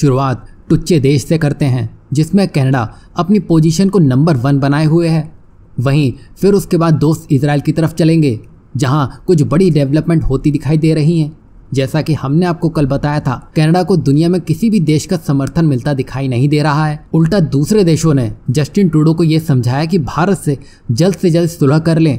शुरुआत टुच्चे देश से करते हैं जिसमें कनाडा अपनी पोजीशन को नंबर वन बनाए हुए है वहीं फिर उसके बाद दोस्त इसराइल की तरफ चलेंगे जहां कुछ बड़ी डेवलपमेंट होती दिखाई दे रही हैं जैसा कि हमने आपको कल बताया था कनाडा को दुनिया में किसी भी देश का समर्थन मिलता दिखाई नहीं दे रहा है उल्टा दूसरे देशों ने जस्टिन ट्रूडो को यह समझाया कि भारत से जल्द से जल्द सुलह कर लें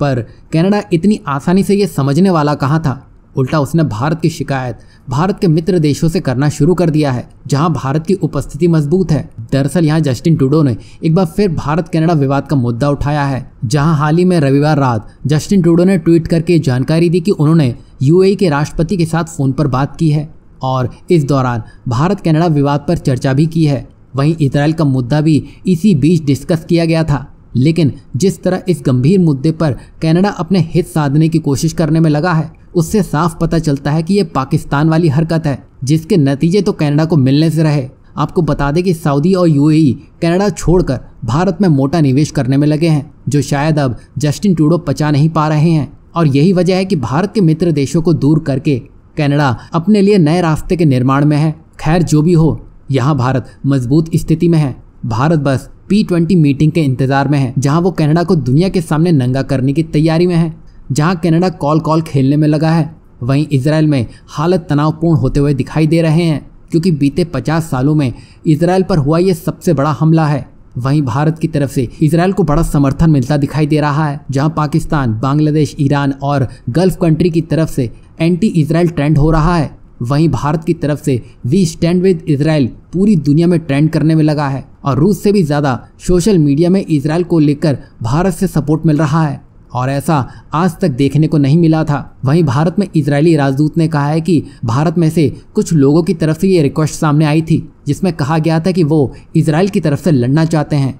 पर कनाडा इतनी आसानी से यह समझने वाला कहाँ था उल्टा उसने भारत की शिकायत भारत के मित्र देशों से करना शुरू कर दिया है जहां भारत की उपस्थिति मजबूत है दरअसल यहां जस्टिन टूडो ने एक बार फिर भारत कनाडा विवाद का मुद्दा उठाया है जहां हाल ही में रविवार रात जस्टिन टूडो ने ट्वीट करके जानकारी दी कि उन्होंने यूएई के राष्ट्रपति के साथ फ़ोन पर बात की है और इस दौरान भारत कनाडा विवाद पर चर्चा भी की है वहीं इसराइल का मुद्दा भी इसी बीच डिस्कस किया गया था लेकिन जिस तरह इस गंभीर मुद्दे पर कनाडा अपने हित साधने की कोशिश करने में लगा है उससे साफ पता चलता है कि यह पाकिस्तान वाली हरकत है जिसके नतीजे तो कनाडा को मिलने से रहे आपको बता दें कि सऊदी और यूएई कनाडा छोड़कर भारत में मोटा निवेश करने में लगे हैं जो शायद अब जस्टिन टूडो पचा नहीं पा रहे हैं और यही वजह है कि भारत के मित्र देशों को दूर करके कनाडा अपने लिए नए रास्ते के निर्माण में है खैर जो भी हो यहाँ भारत मजबूत स्थिति में है भारत बस पी ट्वेंटी मीटिंग के इंतजार में है जहाँ वो कनाडा को दुनिया के सामने नंगा करने की तैयारी में है जहाँ कनाडा कॉल कॉल खेलने में लगा है वहीं इसराइल में हालत तनावपूर्ण होते हुए दिखाई दे रहे हैं क्योंकि बीते 50 सालों में इसराइल पर हुआ यह सबसे बड़ा हमला है वहीं भारत की तरफ से इसराइल को बड़ा समर्थन मिलता दिखाई दे रहा है जहां पाकिस्तान बांग्लादेश ईरान और गल्फ कंट्री की तरफ से एंटी इसराइल ट्रेंड हो रहा है वहीं भारत की तरफ से वी स्टैंड विद इसराइल पूरी दुनिया में ट्रेंड करने में लगा है और रूस से भी ज़्यादा सोशल मीडिया में इसराइल को लेकर भारत से सपोर्ट मिल रहा है और ऐसा आज तक देखने को नहीं मिला था वहीं भारत में इजरायली राजदूत ने कहा है कि भारत में से कुछ लोगों की तरफ से ये रिक्वेस्ट सामने आई थी जिसमें कहा गया था कि वो इसराइल की तरफ से लड़ना चाहते हैं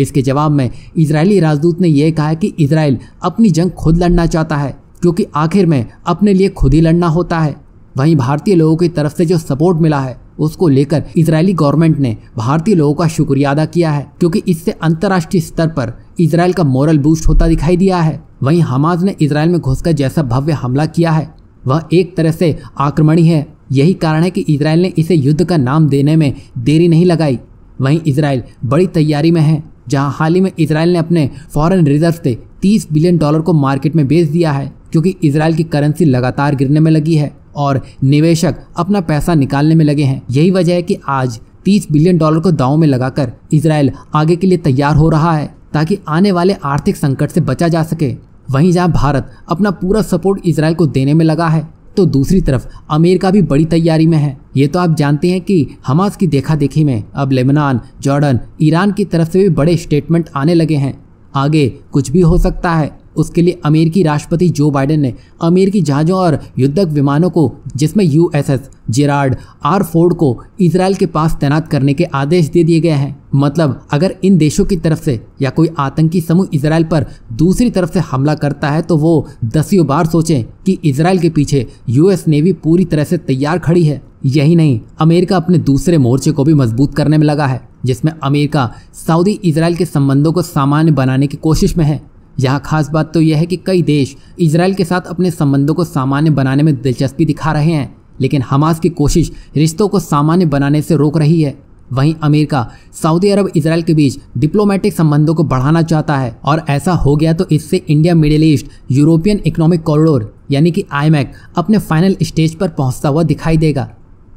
इसके जवाब में इजरायली राजदूत ने यह कहा कि इसराइल अपनी जंग खुद लड़ना चाहता है क्योंकि आखिर में अपने लिए खुद ही लड़ना होता है वहीं भारतीय लोगों की तरफ से जो सपोर्ट मिला है उसको लेकर इजरायली गवर्नमेंट ने भारतीय लोगों का शुक्रिया अदा किया है क्योंकि इससे अंतर्राष्ट्रीय स्तर पर इसराइल का मॉरल बूस्ट होता दिखाई दिया है वहीं हमास ने इसराइल में घुसकर जैसा भव्य हमला किया है वह एक तरह से आक्रमणी है यही कारण है कि इसराइल ने इसे युद्ध का नाम देने में देरी नहीं लगाई वहीं इसराइल बड़ी तैयारी में है जहां हाल ही में इसराइल ने अपने फॉरेन रिजर्व से 30 बिलियन डॉलर को मार्केट में बेच दिया है क्योंकि इसराइल की करेंसी लगातार गिरने में लगी है और निवेशक अपना पैसा निकालने में लगे हैं यही वजह है कि आज 30 बिलियन डॉलर को दाव में लगाकर इसराइल आगे के लिए तैयार हो रहा है ताकि आने वाले आर्थिक संकट से बचा जा सके वहीं जहां भारत अपना पूरा सपोर्ट इसराइल को देने में लगा है तो दूसरी तरफ अमेरिका भी बड़ी तैयारी में है ये तो आप जानते हैं कि हमास की देखा देखी में अब लेबनान जॉर्डन ईरान की तरफ से भी बड़े स्टेटमेंट आने लगे हैं आगे कुछ भी हो सकता है उसके लिए अमेरिकी राष्ट्रपति जो बाइडेन ने अमेरिकी जहाज़ों और युद्धक विमानों को जिसमें यूएसएस जेराड आर फोर्ड को इसराइल के पास तैनात करने के आदेश दे दिए गए हैं मतलब अगर इन देशों की तरफ से या कोई आतंकी समूह इसराइल पर दूसरी तरफ से हमला करता है तो वो दसियों बार सोचें कि इसराइल के पीछे यूएस नेवी पूरी तरह से तैयार खड़ी है यही नहीं अमेरिका अपने दूसरे मोर्चे को भी मजबूत करने में लगा है जिसमें अमेरिका सऊदी इसराइल के संबंधों को सामान्य बनाने की कोशिश में है यहाँ खास बात तो यह है कि कई देश इसराइल के साथ अपने संबंधों को सामान्य बनाने में दिलचस्पी दिखा रहे हैं लेकिन हमास की कोशिश रिश्तों को सामान्य बनाने से रोक रही है वहीं अमेरिका सऊदी अरब इसराइल के बीच डिप्लोमेटिक संबंधों को बढ़ाना चाहता है और ऐसा हो गया तो इससे India Middle East European economic corridor यानी कि आईमैक अपने फाइनल स्टेज पर पहुंचता हुआ दिखाई देगा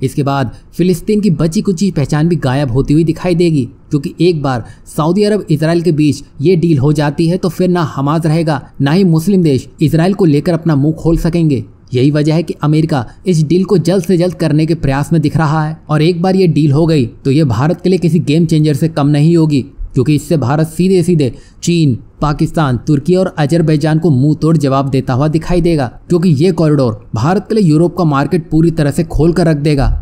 इसके बाद फिलिस्तीन की बची कुची पहचान भी गायब होती हुई दिखाई देगी क्योंकि एक बार सऊदी अरब इसराइल के बीच ये डील हो जाती है तो फिर ना हमास रहेगा ना ही मुस्लिम देश इसराइल को लेकर अपना मुंह खोल सकेंगे यही वजह है कि अमेरिका इस डील को जल्द से जल्द करने के प्रयास में दिख रहा है और एक बार ये डील हो गई तो ये भारत के लिए किसी गेम चेंजर से कम नहीं होगी क्योंकि इससे भारत सीधे सीधे चीन पाकिस्तान तुर्की और अजरबैजान को मुंह तोड़ जवाब देता हुआ दिखाई देगा क्योंकि ये कॉरिडोर भारत के लिए यूरोप का मार्केट पूरी तरह से खोल कर रख देगा